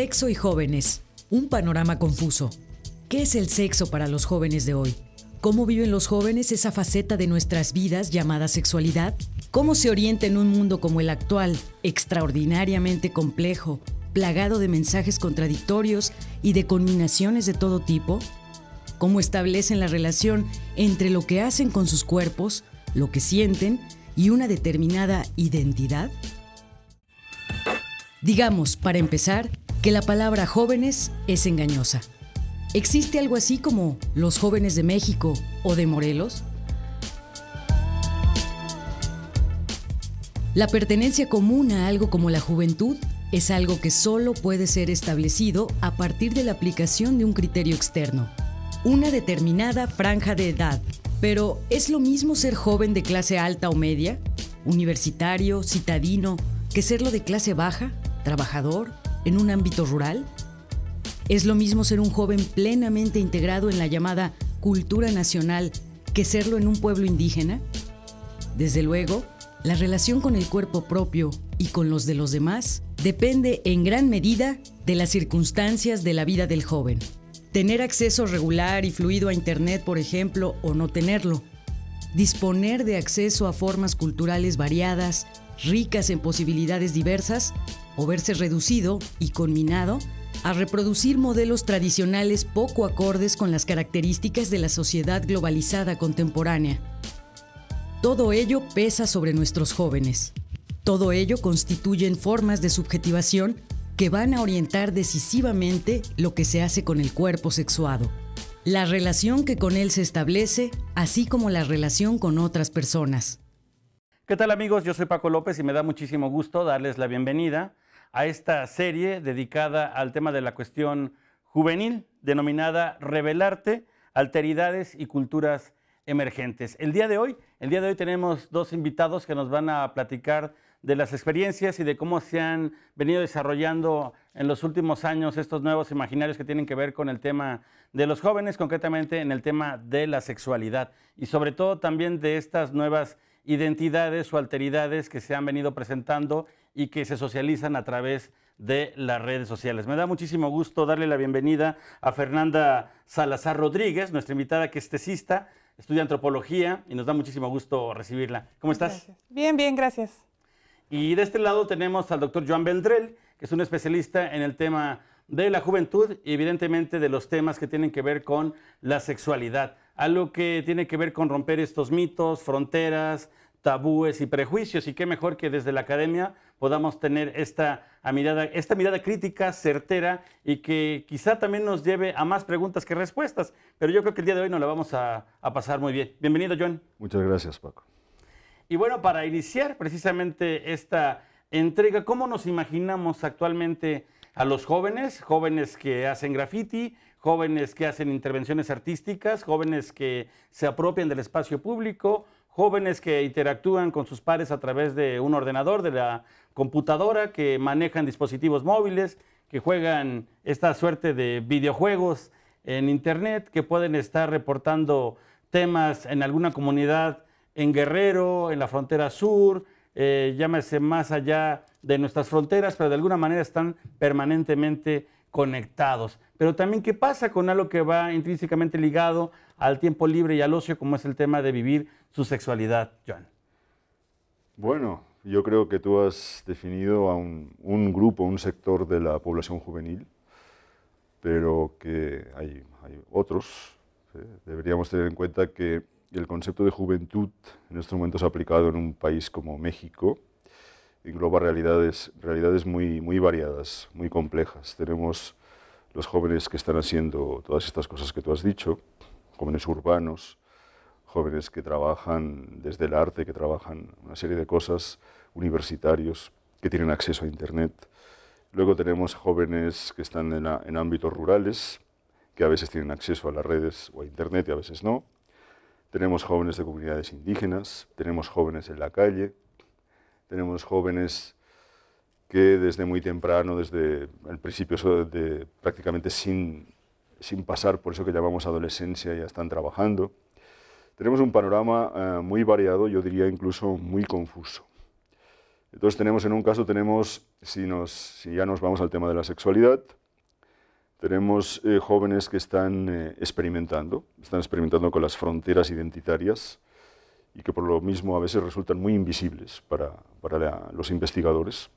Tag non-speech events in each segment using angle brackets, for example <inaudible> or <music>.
Sexo y jóvenes. Un panorama confuso. ¿Qué es el sexo para los jóvenes de hoy? ¿Cómo viven los jóvenes esa faceta de nuestras vidas llamada sexualidad? ¿Cómo se orienta en un mundo como el actual, extraordinariamente complejo, plagado de mensajes contradictorios y de combinaciones de todo tipo? ¿Cómo establecen la relación entre lo que hacen con sus cuerpos, lo que sienten y una determinada identidad? Digamos, para empezar, que la palabra jóvenes es engañosa. ¿Existe algo así como los jóvenes de México o de Morelos? La pertenencia común a algo como la juventud es algo que solo puede ser establecido a partir de la aplicación de un criterio externo, una determinada franja de edad. Pero ¿es lo mismo ser joven de clase alta o media, universitario, citadino, que serlo de clase baja, trabajador en un ámbito rural? ¿Es lo mismo ser un joven plenamente integrado en la llamada cultura nacional que serlo en un pueblo indígena? Desde luego, la relación con el cuerpo propio y con los de los demás depende en gran medida de las circunstancias de la vida del joven. Tener acceso regular y fluido a Internet, por ejemplo, o no tenerlo. Disponer de acceso a formas culturales variadas, ricas en posibilidades diversas, o verse reducido y conminado a reproducir modelos tradicionales poco acordes con las características de la sociedad globalizada contemporánea. Todo ello pesa sobre nuestros jóvenes. Todo ello constituyen formas de subjetivación que van a orientar decisivamente lo que se hace con el cuerpo sexuado, la relación que con él se establece, así como la relación con otras personas. ¿Qué tal amigos? Yo soy Paco López y me da muchísimo gusto darles la bienvenida a esta serie dedicada al tema de la cuestión juvenil, denominada Revelarte, Alteridades y Culturas Emergentes. El día de hoy, el día de hoy tenemos dos invitados que nos van a platicar de las experiencias y de cómo se han venido desarrollando en los últimos años estos nuevos imaginarios que tienen que ver con el tema de los jóvenes, concretamente en el tema de la sexualidad y sobre todo también de estas nuevas identidades o alteridades que se han venido presentando y que se socializan a través de las redes sociales. Me da muchísimo gusto darle la bienvenida a Fernanda Salazar Rodríguez, nuestra invitada que es tesista, estudia antropología y nos da muchísimo gusto recibirla. ¿Cómo estás? Bien, bien, gracias. Y de este lado tenemos al doctor Joan Vendrell, que es un especialista en el tema de la juventud y evidentemente de los temas que tienen que ver con la sexualidad algo que tiene que ver con romper estos mitos, fronteras, tabúes y prejuicios. Y qué mejor que desde la academia podamos tener esta mirada, esta mirada crítica, certera y que quizá también nos lleve a más preguntas que respuestas. Pero yo creo que el día de hoy nos la vamos a, a pasar muy bien. Bienvenido, John. Muchas gracias, Paco. Y bueno, para iniciar precisamente esta entrega, ¿cómo nos imaginamos actualmente a los jóvenes? Jóvenes que hacen graffiti, jóvenes que hacen intervenciones artísticas, jóvenes que se apropian del espacio público, jóvenes que interactúan con sus pares a través de un ordenador, de la computadora, que manejan dispositivos móviles, que juegan esta suerte de videojuegos en Internet, que pueden estar reportando temas en alguna comunidad en Guerrero, en la frontera sur, eh, llámese más allá de nuestras fronteras, pero de alguna manera están permanentemente conectados. Pero también, ¿qué pasa con algo que va intrínsecamente ligado al tiempo libre y al ocio, como es el tema de vivir su sexualidad, Joan? Bueno, yo creo que tú has definido a un, grupo, un sector de la población juvenil, pero que hay, hay otros. Eh, deberíamos tener en cuenta que el concepto de juventud en estos momentos aplicado en un país como México, engloba realidades, realidades muy, muy variadas, muy complejas. Tenemos los jóvenes que están haciendo todas estas cosas que tú has dicho, jóvenes urbanos, jóvenes que trabajan desde el arte, que trabajan una serie de cosas, universitarios, que tienen acceso a Internet. Luego tenemos jóvenes que están en, en ámbitos rurales, que a veces tienen acceso a las redes o a Internet y a veces no. Tenemos jóvenes de comunidades indígenas, tenemos jóvenes en la calle, tenemos jóvenes que desde muy temprano, desde el principio, prácticamente sin, sin pasar por eso que llamamos adolescencia, ya están trabajando. Tenemos un panorama eh, muy variado, yo diría incluso muy confuso. Entonces tenemos, en un caso tenemos, si, ya nos vamos al tema de la sexualidad, tenemos eh, jóvenes que están eh, experimentando, están experimentando con las fronteras identitarias, y que por lo mismo a veces resultan muy invisibles para, para los investigadores,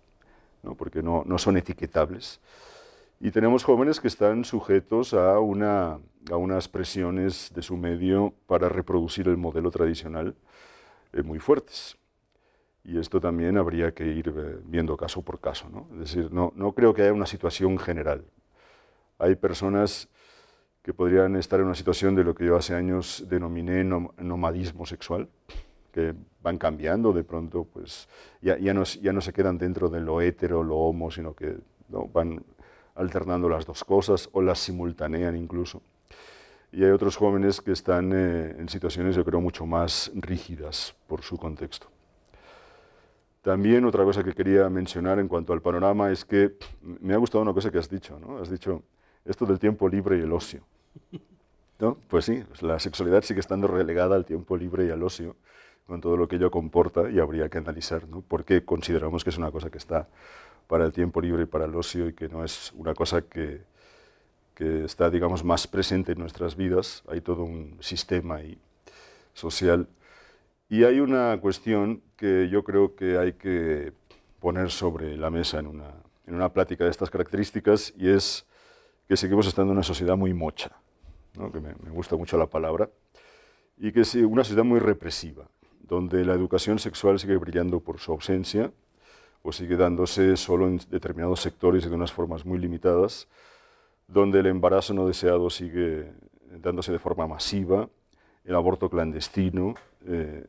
¿no? porque no, no, son etiquetables. Y tenemos jóvenes que están sujetos a, una, a unas presiones de su medio para reproducir el modelo tradicional eh, muy fuertes. Y esto también habría que ir eh, viendo caso por caso. ¿no? Es decir, no, no creo que haya una situación general. Hay personas que podrían estar en una situación de lo que yo hace años denominé nomadismo sexual, que van cambiando de pronto, pues ya, ya, no, ya no se quedan dentro de lo hetero, lo homo, sino que van alternando las dos cosas o las simultanean incluso. Y hay otros jóvenes que están eh, en situaciones, yo creo, mucho más rígidas por su contexto. También otra cosa que quería mencionar en cuanto al panorama es que me ha gustado una cosa que has dicho, ¿no? Has dicho esto del tiempo libre y el ocio. ¿No? Pues sí, pues la sexualidad sigue estando relegada al tiempo libre y al ocio, con todo lo que ello comporta, y habría que analizar ¿no? por qué consideramos que es una cosa que está para el tiempo libre y para el ocio y que no es una cosa que, está, digamos, más presente en nuestras vidas. Hay todo un sistema social. Y hay una cuestión que yo creo que hay que poner sobre la mesa en una, en una plática de estas características y es que seguimos estando en una sociedad muy mocha que me, gusta mucho la palabra, y que es una sociedad muy represiva, donde la educación sexual sigue brillando por su ausencia o sigue dándose solo en determinados sectores y de unas formas muy limitadas, donde el embarazo no deseado sigue dándose de forma masiva, el aborto clandestino, eh,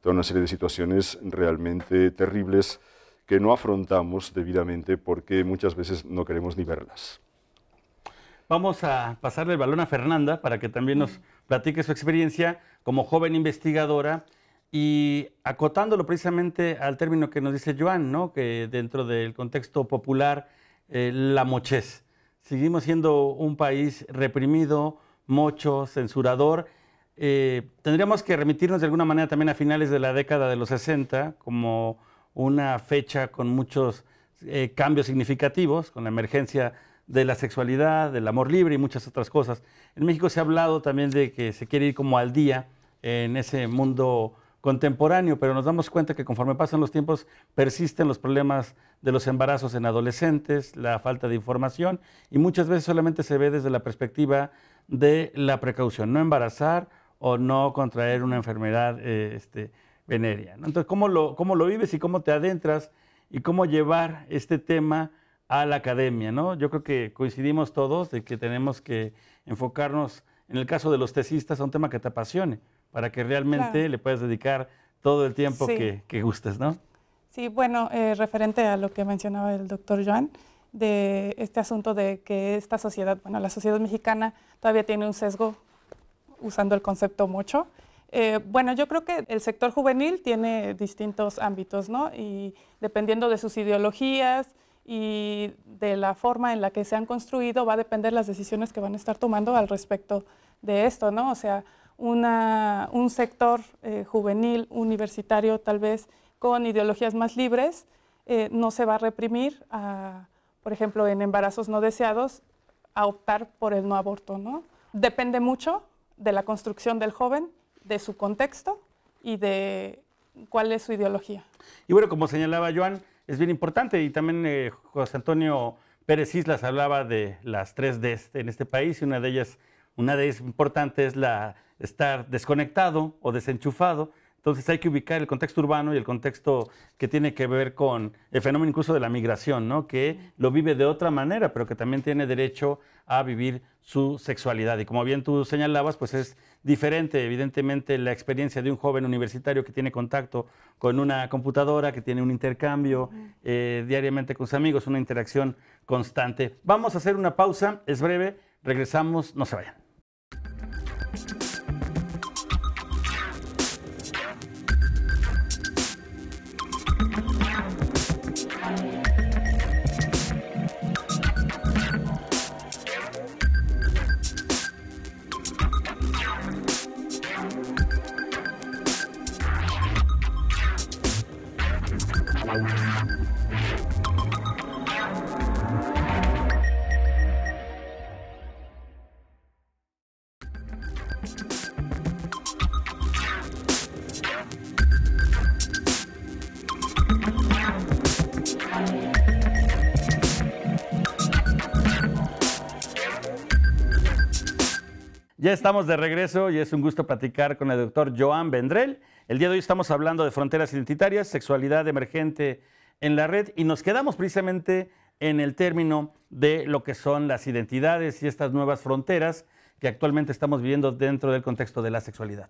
toda una serie de situaciones realmente terribles que no afrontamos debidamente porque muchas veces no queremos ni verlas. Vamos a pasarle el balón a Fernanda para que también nos platique su experiencia como joven investigadora y acotándolo precisamente al término que nos dice Joan, ¿no? que dentro del contexto popular, eh, la mochez. Seguimos siendo un país reprimido, mocho, censurador. Eh, tendríamos que remitirnos de alguna manera también a finales de la década de los 60, como una fecha con muchos eh, cambios significativos, con la emergencia de la sexualidad, del amor libre y muchas otras cosas. En México se ha hablado también de que se quiere ir como al día en ese mundo contemporáneo, pero nos damos cuenta que conforme pasan los tiempos persisten los problemas de los embarazos en adolescentes, la falta de información y muchas veces solamente se ve desde la perspectiva de la precaución, no embarazar o no contraer una enfermedad eh, este, venérea. Entonces, ¿cómo lo, ¿cómo lo vives y cómo te adentras y cómo llevar este tema? a la academia, ¿no? Yo creo que coincidimos todos de que tenemos que enfocarnos, en el caso de los tesistas, a un tema que te apasione, para que realmente le puedas dedicar todo el tiempo que, gustes, ¿no? Sí, bueno, eh, referente a lo que mencionaba el doctor Joan, de este asunto de que esta sociedad, bueno, la sociedad mexicana todavía tiene un sesgo usando el concepto mucho. Eh, bueno, yo creo que el sector juvenil tiene distintos ámbitos, ¿no? Y dependiendo de sus ideologías, y de la forma en la que se han construido va a depender las decisiones que van a estar tomando al respecto de esto, ¿no? O sea, un sector eh, juvenil, universitario, tal vez con ideologías más libres, eh, no se va a reprimir, por ejemplo, en embarazos no deseados, a optar por el no aborto, ¿no? Depende mucho de la construcción del joven, de su contexto y de cuál es su ideología. Y bueno, como señalaba Joan, es bien importante. Y también eh, José Antonio Pérez Islas hablaba de las tres D en este país y una de ellas, una de ellas importante es la estar desconectado o desenchufado. Entonces hay que ubicar el contexto urbano y el contexto que tiene que ver con el fenómeno incluso de la migración, ¿no? que lo vive de otra manera, pero que también tiene derecho a vivir su sexualidad. Y como bien tú señalabas, pues es diferente, evidentemente, la experiencia de un joven universitario que tiene contacto con una computadora, que tiene un intercambio eh, diariamente con sus amigos, una interacción constante. Vamos a hacer una pausa, es breve, regresamos, no se vayan. Ya estamos de regreso y es un gusto platicar con el doctor Joan Vendrell. El día de hoy estamos hablando de fronteras identitarias, sexualidad emergente en la red y nos quedamos precisamente en el término de lo que son las identidades y estas nuevas fronteras que actualmente estamos viviendo dentro del contexto de la sexualidad.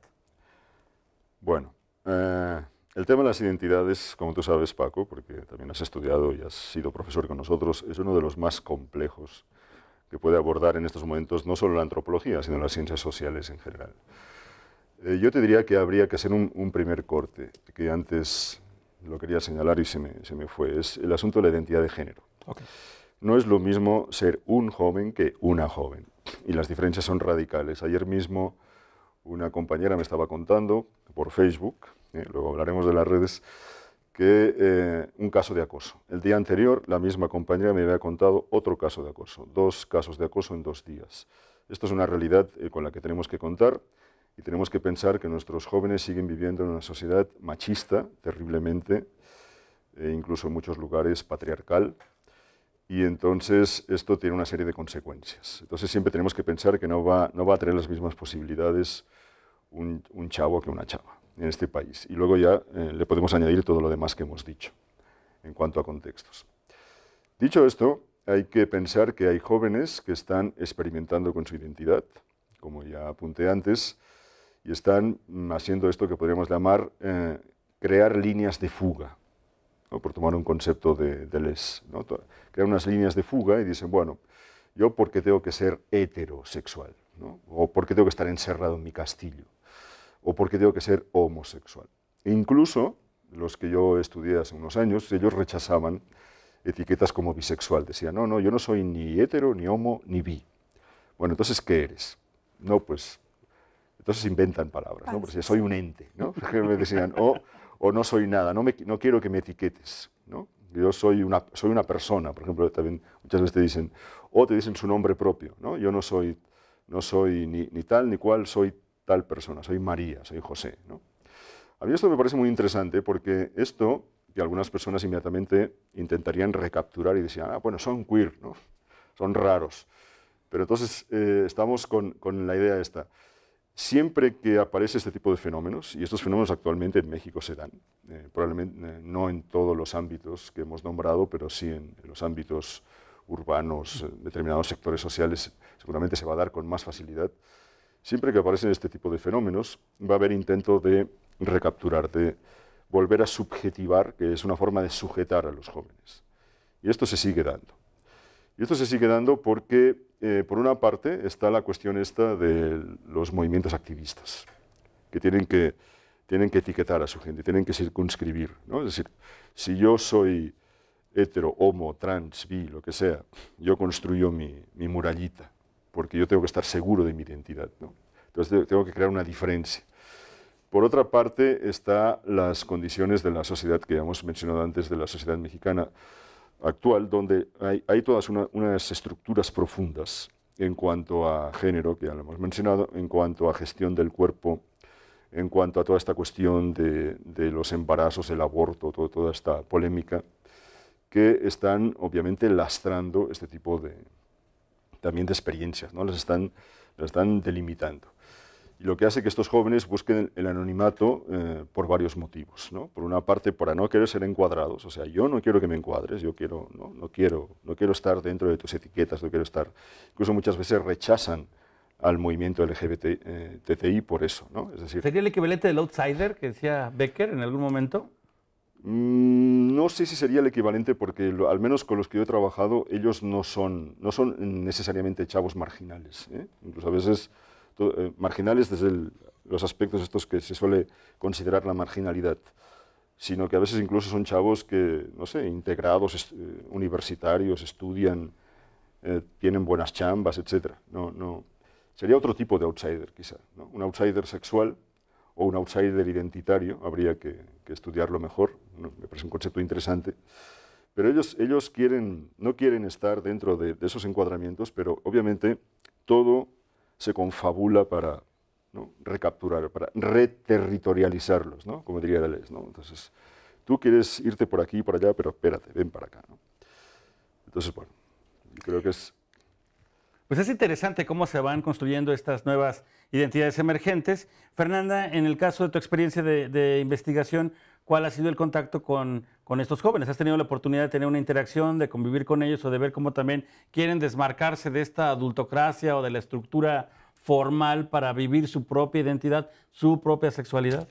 Bueno, eh, el tema de las identidades, como tú sabes Paco, porque también has estudiado y has sido profesor con nosotros, es uno de los más complejos que puede abordar en estos momentos no solo la antropología, sino las ciencias sociales en general. Eh, yo te diría que habría que hacer un, primer corte, que antes lo quería señalar y se me, se me fue, es el asunto de la identidad de género. No es lo mismo ser un joven que una joven, y las diferencias son radicales. Ayer mismo una compañera me estaba contando por Facebook, eh, luego hablaremos de las redes, que eh, un caso de acoso. El día anterior, la misma compañera me había contado otro caso de acoso, dos casos de acoso en dos días. Esto es una realidad eh, con la que tenemos que contar y tenemos que pensar que nuestros jóvenes siguen viviendo en una sociedad machista, terriblemente, e incluso en muchos lugares patriarcal, y entonces esto tiene una serie de consecuencias. Entonces siempre tenemos que pensar que no va, no va a tener las mismas posibilidades un chavo que una chava en este país. Y luego ya eh, le podemos añadir todo lo demás que hemos dicho en cuanto a contextos. Dicho esto, hay que pensar que hay jóvenes que están experimentando con su identidad, como ya apunté antes, y están mm, haciendo esto que podríamos llamar eh, crear líneas de fuga, o por tomar un concepto de, Les. ¿no? unas líneas de fuga y dicen, bueno, yo porque tengo que ser heterosexual, o porque tengo que estar encerrado en mi castillo, o porque tengo que ser homosexual. incluso los que yo estudié hace unos años, ellos rechazaban etiquetas como bisexual. Decían, no, no, yo no soy ni hetero, ni homo, ni bi. Bueno, entonces, ¿qué eres? No, pues, entonces inventan palabras, ¿no? Porque soy un ente, ¿no? <laughs> ejemplo, me decían, o, no soy nada, no, me, no quiero que me etiquetes, ¿no? Yo soy una, soy una persona, por ejemplo, también muchas veces te dicen, o te dicen su nombre propio, ¿no? Yo no soy, no soy ni, ni tal ni cual, soy tal persona, soy María, soy José. A mí esto me parece muy interesante porque esto que algunas personas inmediatamente intentarían recapturar y decían, ah, bueno, son queer, son raros. Pero entonces eh, estamos con, la idea esta. Siempre que aparece este tipo de fenómenos, y estos fenómenos actualmente en México se dan, eh, probablemente eh, no en todos los ámbitos que hemos nombrado, pero sí en, los ámbitos urbanos, determinados sectores sociales, seguramente se va a dar con más facilidad. Siempre que aparecen este tipo de fenómenos, va a haber intento de recapturar, de volver a subjetivar, que es una forma de sujetar a los jóvenes. Y esto se sigue dando. Y esto se sigue dando porque, eh, por una parte, está la cuestión esta de los movimientos activistas, que tienen que, tienen que etiquetar a su gente, tienen que circunscribir. Es decir, si yo soy hetero, homo, trans, bi, lo que sea, yo construyo mi, mi murallita porque yo tengo que estar seguro de mi identidad. ¿no? Entonces tengo que crear una diferencia. Por otra parte, están las condiciones de la sociedad que ya hemos mencionado antes, de la sociedad mexicana actual, donde hay, todas unas estructuras profundas en cuanto a género, que ya lo hemos mencionado, en cuanto a gestión del cuerpo, en cuanto a toda esta cuestión de, de los embarazos, el aborto, toda esta polémica, que están obviamente lastrando este tipo de, también de experiencias, ¿no? las, están, están delimitando. Y lo que hace que estos jóvenes busquen el anonimato eh, por varios motivos. ¿no? Por una parte, para no querer ser encuadrados. O sea, yo no quiero que me encuadres, yo quiero, no, no, quiero, no quiero estar dentro de tus etiquetas, no quiero estar... Incluso muchas veces rechazan al movimiento LGBT, eh, por eso. ¿no? Es decir, ¿Sería el equivalente del outsider que decía Becker en algún momento? Mm, no sé si sería el equivalente porque al menos con los que yo he trabajado ellos no son, no son necesariamente chavos marginales. ¿eh? Incluso a veces eh, marginales desde los aspectos estos que se suele considerar la marginalidad, sino que a veces incluso son chavos que, no sé, integrados, eh, universitarios, estudian, tienen buenas chambas, etc. No, no. Sería otro tipo de outsider quizá, un outsider sexual o un outsider identitario, habría que estudiarlo mejor, me parece un concepto interesante. Pero ellos, ellos quieren, no quieren estar dentro de, esos encuadramientos, pero obviamente todo se confabula para ¿no? recapturar, para reterritorializarlos, ¿no? como diría Deleuze. ¿no? Entonces, tú quieres irte por aquí y por allá, pero espérate, ven para acá. Entonces, bueno, creo que es pues es interesante cómo se van construyendo estas nuevas identidades emergentes. Fernanda, en el caso de tu experiencia de, investigación, ¿cuál ha sido el contacto con, estos jóvenes? ¿Has tenido la oportunidad de tener una interacción, de convivir con ellos o de ver cómo también quieren desmarcarse de esta adultocracia o de la estructura formal para vivir su propia identidad, su propia sexualidad?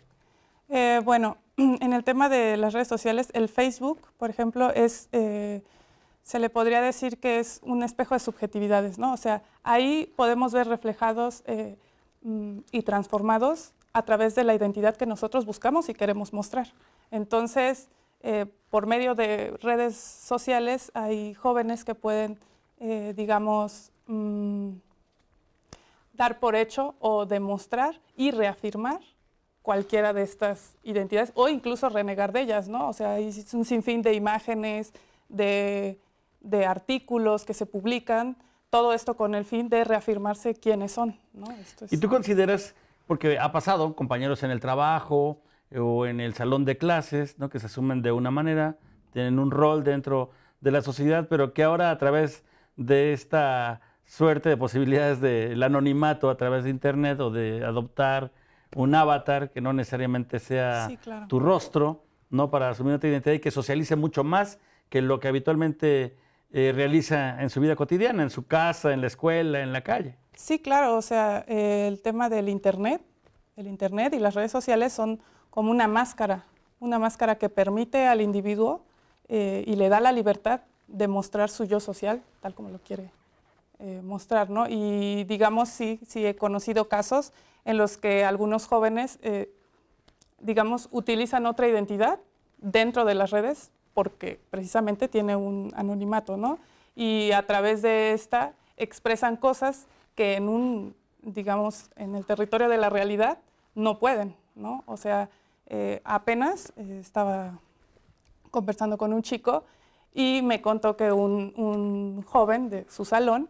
Eh, bueno, <clears throat> en el tema de las redes sociales, el Facebook, por ejemplo, es... Eh, se le podría decir que es un espejo de subjetividades, ¿no? O sea, ahí podemos ver reflejados eh, mm, y transformados a través de la identidad que nosotros buscamos y queremos mostrar. Entonces, eh, por medio de redes sociales hay jóvenes que pueden, eh, digamos, mm, dar por hecho o demostrar y reafirmar cualquiera de estas identidades o incluso renegar de ellas, ¿no? O sea, hay un sinfín de imágenes, de de artículos que se publican, todo esto con el fin de reafirmarse quiénes son. ¿Y tú consideras, porque ha pasado, compañeros en el trabajo o en el salón de clases, ¿no? que se asumen de una manera, tienen un rol dentro de la sociedad, pero que ahora a través de esta suerte de posibilidades del anonimato a través de Internet o de adoptar un avatar que no necesariamente sea tu rostro, ¿no? Para asumir otra identidad y que socialice mucho más que lo que habitualmente eh, realiza en su vida cotidiana, en su casa, en la escuela, en la calle. Sí, claro, o sea, eh, el tema del Internet, el Internet y las redes sociales son como una máscara, una máscara que permite al individuo eh, y le da la libertad de mostrar su yo social, tal como lo quiere mostrar, ¿no? Y digamos, sí, sí he conocido casos en los que algunos jóvenes, digamos, utilizan otra identidad dentro de las redes porque precisamente tiene un anonimato, ¿no? Y a través de esta expresan cosas que en un, digamos, en el territorio de la realidad no pueden, ¿no? O sea, eh, apenas eh, estaba conversando con un chico y me contó que un, un joven de su salón,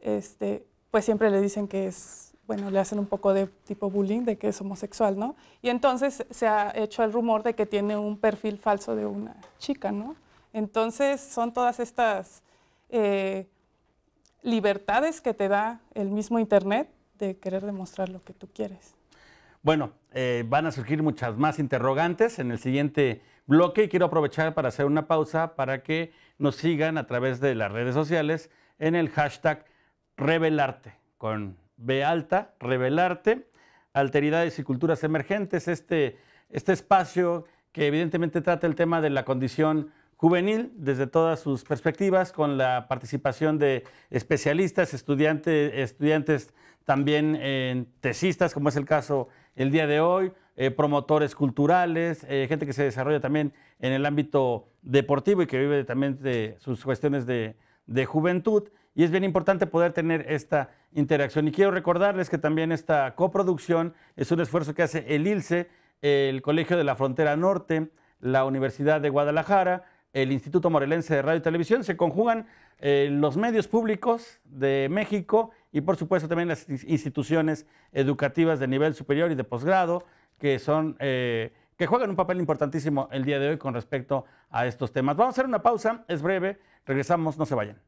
este, pues siempre le dicen que es bueno, le hacen un poco de tipo bullying de que es homosexual, ¿no? Y entonces se ha hecho el rumor de que tiene un perfil falso de una chica, ¿no? Entonces son todas estas eh, libertades que te da el mismo Internet de querer demostrar lo que tú quieres. Bueno, eh, van a surgir muchas más interrogantes en el siguiente bloque y quiero aprovechar para hacer una pausa para que nos sigan a través de las redes sociales en el hashtag revelarte con Ve alta, revelarte, alteridades y culturas emergentes, este, este espacio que evidentemente trata el tema de la condición juvenil desde todas sus perspectivas, con la participación de especialistas, estudiantes, estudiantes también eh, tesistas, como es el caso el día de hoy, eh, promotores culturales, eh, gente que se desarrolla también en el ámbito deportivo y que vive también de sus cuestiones de, de juventud y es bien importante poder tener esta interacción. Y quiero recordarles que también esta coproducción es un esfuerzo que hace el ILSE, el Colegio de la Frontera Norte, la Universidad de Guadalajara, el Instituto Morelense de Radio y Televisión. Se conjugan eh, los medios públicos de México y por supuesto también las instituciones educativas de nivel superior y de posgrado que son... Eh, que juegan un papel importantísimo el día de hoy con respecto a estos temas. Vamos a hacer una pausa, es breve, regresamos, no se vayan.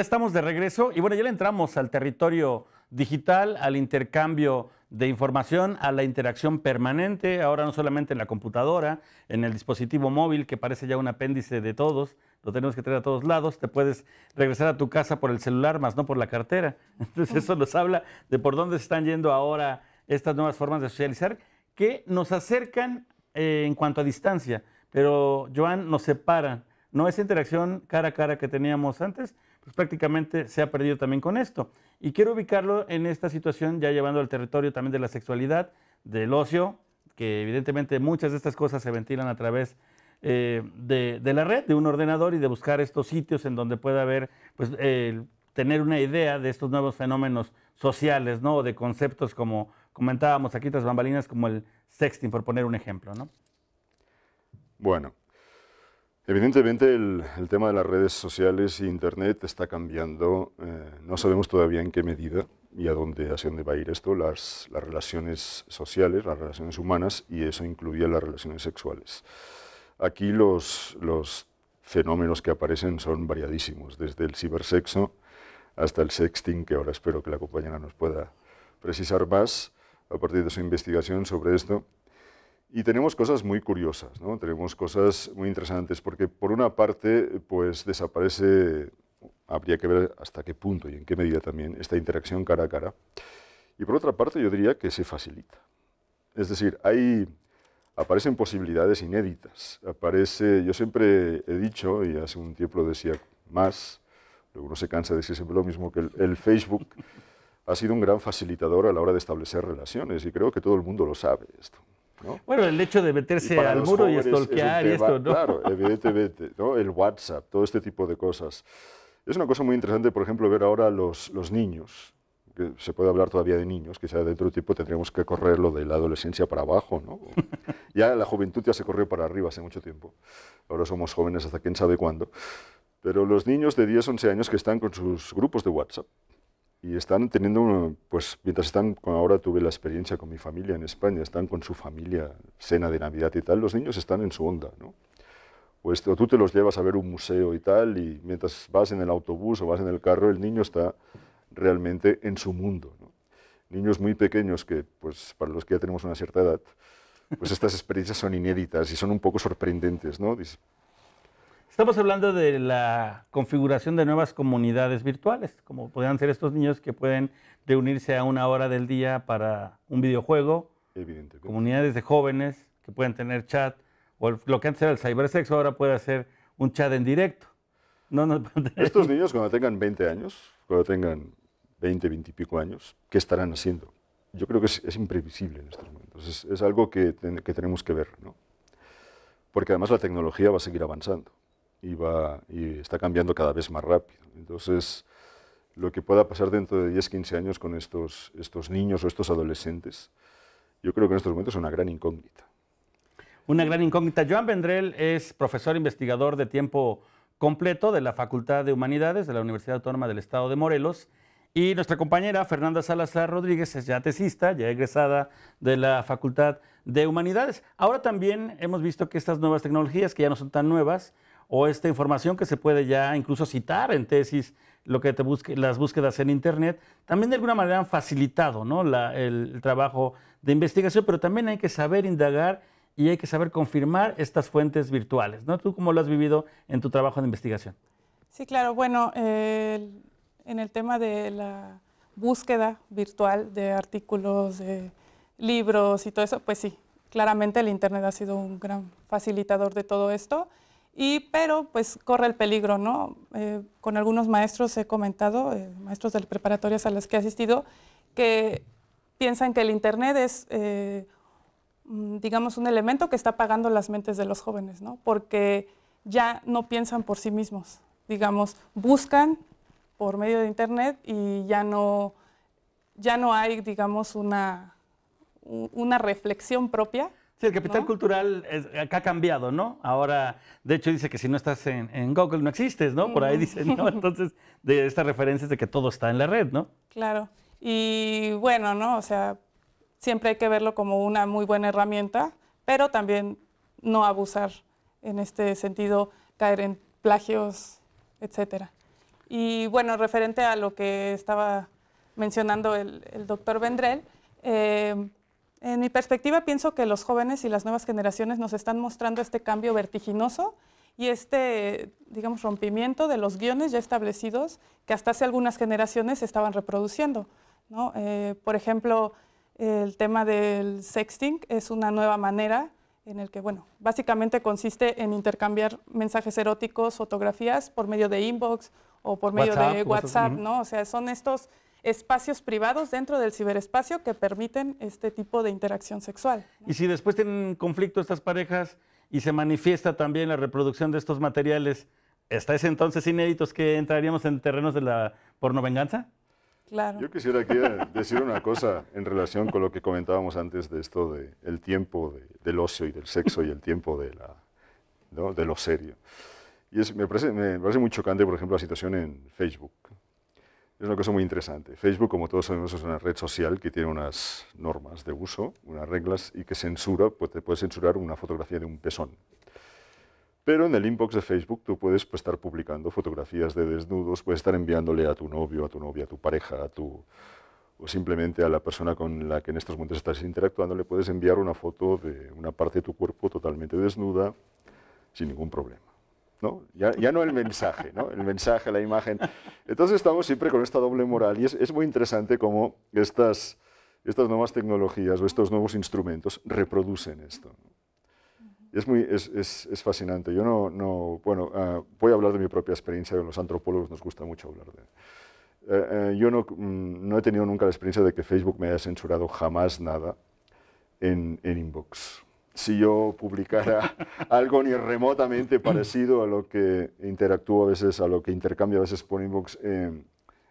Ya estamos de regreso y bueno, ya le entramos al territorio digital, al intercambio de información, a la interacción permanente, ahora no solamente en la computadora, en el dispositivo móvil, que parece ya un apéndice de todos, lo tenemos que traer a todos lados, te puedes regresar a tu casa por el celular, más no por la cartera. <laughs> Entonces eso nos habla de por dónde están yendo ahora estas nuevas formas de socializar que nos acercan eh, en cuanto a distancia, pero Joan nos separa, No es interacción cara a cara que teníamos antes, pues, prácticamente se ha perdido también con esto. Y quiero ubicarlo en esta situación ya llevando al territorio también de la sexualidad, del ocio, que evidentemente muchas de estas cosas se ventilan a través eh, de, la red, de un ordenador y de buscar estos sitios en donde pueda haber, pues, tener una idea de estos nuevos fenómenos sociales, ¿no? de conceptos como comentábamos aquí tras bambalinas, como el sexting, por poner un ejemplo, ¿no? Bueno, Evidentemente el, tema de las redes sociales e Internet está cambiando. Eh, no sabemos todavía en qué medida y a dónde, hacia dónde va a ir esto, las, relaciones sociales, las relaciones humanas y eso incluye las relaciones sexuales. Aquí los, los fenómenos que aparecen son variadísimos, desde el cibersexo hasta el sexting, que ahora espero que la compañera nos pueda precisar más a partir de su investigación sobre esto. Y tenemos cosas muy curiosas, ¿no? tenemos cosas muy interesantes, porque por una parte, pues desaparece, habría que ver hasta qué punto y en qué medida también, esta interacción cara a cara. Y por otra parte, yo diría que se facilita. Es decir, hay, aparecen posibilidades inéditas. Aparece, yo siempre he dicho, y hace un tiempo lo decía más, pero uno se cansa de decir siempre lo mismo, que el Facebook ha sido un gran facilitador a la hora de establecer relaciones, y creo que todo el mundo lo sabe esto. Bueno, el hecho de meterse al muro y estolpear y esto, ¿no? Claro, evidentemente, El WhatsApp, todo este tipo de cosas. Es una cosa muy interesante, por ejemplo, ver ahora los, niños, que se puede hablar todavía de niños, quizá dentro de tipo. tendríamos que correrlo de la adolescencia para abajo, ¿no? <laughs> ya la juventud ya se corrió para arriba hace mucho tiempo. Ahora somos jóvenes hasta quién sabe cuándo. Pero los niños de 10, 11 años que están con sus grupos de WhatsApp, y están teniendo, pues mientras están, ahora tuve la experiencia con mi familia en España, están con su familia, cena de Navidad y tal, los niños están en su onda, ¿no? O, tú te los llevas a ver un museo y tal, y mientras vas en el autobús o vas en el carro, el niño está realmente en su mundo, ¿no? Niños muy pequeños que, pues para los que ya tenemos una cierta edad, pues estas experiencias son inéditas y son un poco sorprendentes, ¿no? Estamos hablando de la configuración de nuevas comunidades virtuales, como podrían ser estos niños que pueden reunirse a una hora del día para un videojuego, Evidentemente. comunidades de jóvenes que pueden tener chat, o lo que antes era el cybersexo ahora puede hacer un chat en directo. No, estos <laughs> niños cuando tengan 20 años, cuando tengan 20, 20 y pico años, ¿qué estarán haciendo? Yo creo que es, imprevisible en estos momentos, es, algo que, que tenemos que ver, ¿no? porque además la tecnología va a seguir avanzando y, va, y está cambiando cada vez más rápido. Entonces, lo que pueda pasar dentro de 10, 15 años con estos, estos niños o estos adolescentes, yo creo que en estos momentos es una gran incógnita. Una gran incógnita. Joan Vendrell es profesor investigador de tiempo completo de la Facultad de Humanidades de la Universidad Autónoma del Estado de Morelos. Y nuestra compañera Fernanda Salazar Rodríguez es ya tesista, ya egresada de la Facultad de Humanidades. Ahora también hemos visto que estas nuevas tecnologías, que ya no son tan nuevas, o esta información que se puede ya incluso citar en tesis, lo que te las búsquedas en Internet, también de alguna manera han facilitado ¿no? el, trabajo de investigación, pero también hay que saber indagar y hay que saber confirmar estas fuentes virtuales. ¿no? ¿Tú cómo lo has vivido en tu trabajo de investigación? Sí, claro. Bueno, en el tema de la búsqueda virtual de artículos, de libros y todo eso, pues sí, claramente el Internet ha sido un gran facilitador de todo esto. Y, pero pues corre el peligro, ¿no? Eh, con algunos maestros he comentado, eh, maestros de preparatorias a las que he asistido, que piensan que el Internet es, eh, mm, digamos, un elemento que está apagando las mentes de los jóvenes, ¿no? Porque ya no piensan por sí mismos, digamos, buscan por medio de Internet y ya no, ya no hay, digamos, una reflexión propia Sí, el capital cultural acá ha cambiado, ¿no? Ahora, de hecho, dice que si no estás en, Google no existes, ¿no? Por ahí dicen, ¿no? Entonces, de estas referencias de que todo está en la red, ¿no? Claro. Y bueno, ¿no? O sea, siempre hay que verlo como una muy buena herramienta, pero también no abusar en este sentido, caer en plagios, etcétera. Y bueno, referente a lo que estaba mencionando el, doctor Vendrell, eh, en mi perspectiva, pienso que los jóvenes y las nuevas generaciones nos están mostrando este cambio vertiginoso y este, digamos, rompimiento de los guiones ya establecidos que hasta hace algunas generaciones se estaban reproduciendo. ¿no? Eh, por ejemplo, el tema del sexting es una nueva manera en el que, bueno, básicamente consiste en intercambiar mensajes eróticos, fotografías por medio de inbox o por medio de WhatsApp, WhatsApp, ¿no? O sea, son estos espacios privados dentro del ciberespacio que permiten este tipo de interacción sexual. Y si después tienen conflicto estas parejas y se manifiesta también la reproducción de estos materiales, ¿está ese entonces inéditos que entraríamos en terrenos de la pornovenganza? Claro. Yo quisiera eh, decir una cosa en relación con lo que comentábamos antes de esto del tiempo del ocio y del sexo y el tiempo de, la, de lo serio. Y me, me parece muy chocante, por ejemplo, la situación en Facebook. Es una cosa muy interesante. Facebook, como todos sabemos, es una red social que tiene unas normas de uso, unas reglas y que censura, pues te puede censurar una fotografía de un pezón. Pero en el inbox de Facebook tú puedes pues, estar publicando fotografías de desnudos, puedes estar enviándole a tu novio, a tu novia, a tu pareja, a tu o simplemente a la persona con la que en estos momentos estás interactuando, le puedes enviar una foto de una parte de tu cuerpo totalmente desnuda sin ningún problema. Ya, no el mensaje, El mensaje, la imagen. Entonces estamos siempre con esta doble moral y es, muy interesante cómo estas, estas nuevas tecnologías o estos nuevos instrumentos reproducen esto. Es, muy, es, fascinante. Yo no, no bueno, ah, voy a hablar de mi propia experiencia, los antropólogos nos gusta mucho hablar de... Eh, eh, yo no, mm, no, he tenido nunca la experiencia de que Facebook me haya censurado jamás nada en inbox si yo publicara <laughs> algo ni remotamente parecido a lo que interactúo a veces, a lo que intercambio a veces por inbox em,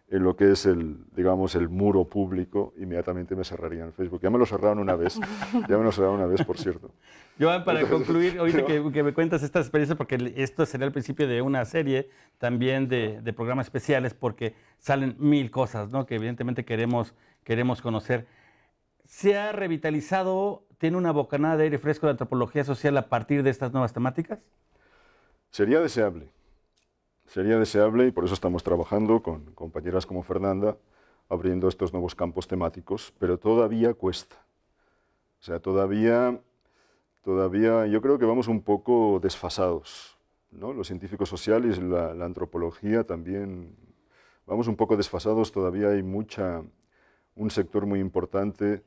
en, lo que es el, digamos, el muro público, inmediatamente me cerrarían en Facebook. Ya me lo cerraron una vez, ya me lo cerraron una vez, por cierto. Joan, para concluir, ahorita que, me cuentas esta experiencia, porque esto sería el principio de una serie también de, de programas especiales, porque salen mil cosas, ¿no? Que evidentemente queremos, queremos conocer. ¿Se ha revitalizado tiene una bocanada de aire fresco de antropología social a partir de estas nuevas temáticas? Sería deseable. Sería deseable y por eso estamos trabajando con compañeras como Fernanda, abriendo estos nuevos campos temáticos, pero todavía cuesta. O sea, todavía, todavía yo creo que vamos un poco desfasados. ¿no? Los científicos sociales, la, antropología también, vamos un poco desfasados, todavía hay mucha, un sector muy importante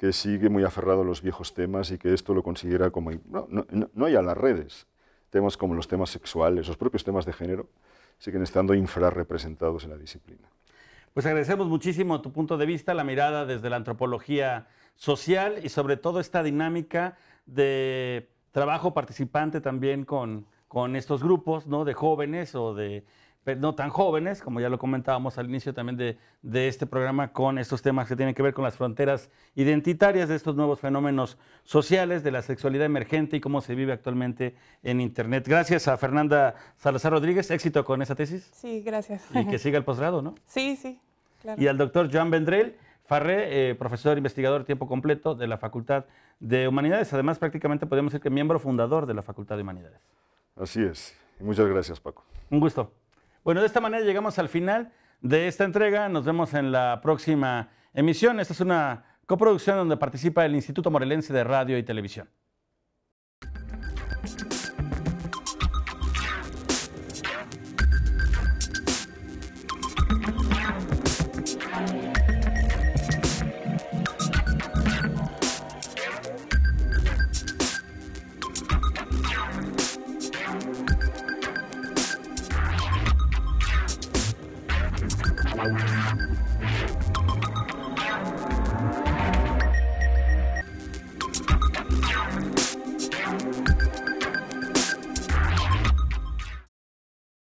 que sigue muy aferrado a los viejos temas y que esto lo considera como... No, hay a las redes, temas como los temas sexuales, los propios temas de género, siguen estando infrarrepresentados en la disciplina. Pues agradecemos muchísimo tu punto de vista, la mirada desde la antropología social y sobre todo esta dinámica de trabajo participante también con, con estos grupos ¿no? de jóvenes o de pero no tan jóvenes, como ya lo comentábamos al inicio también de, este programa, con estos temas que tienen que ver con las fronteras identitarias, de estos nuevos fenómenos sociales, de la sexualidad emergente y cómo se vive actualmente en Internet. Gracias a Fernanda Salazar Rodríguez, éxito con esa tesis. Sí, gracias. Y que siga el posgrado, ¿no? <laughs> Sí, sí. Claro. Y al doctor Joan Vendrell. Farré, eh, profesor investigador tiempo completo de la Facultad de Humanidades, además prácticamente podemos decir que miembro fundador de la Facultad de Humanidades. Así es. muchas gracias, Paco. Un gusto. Bueno, de esta manera llegamos al final de esta entrega. Nos vemos en la próxima emisión. Esta es una coproducción donde participa el Instituto Morelense de Radio y Televisión.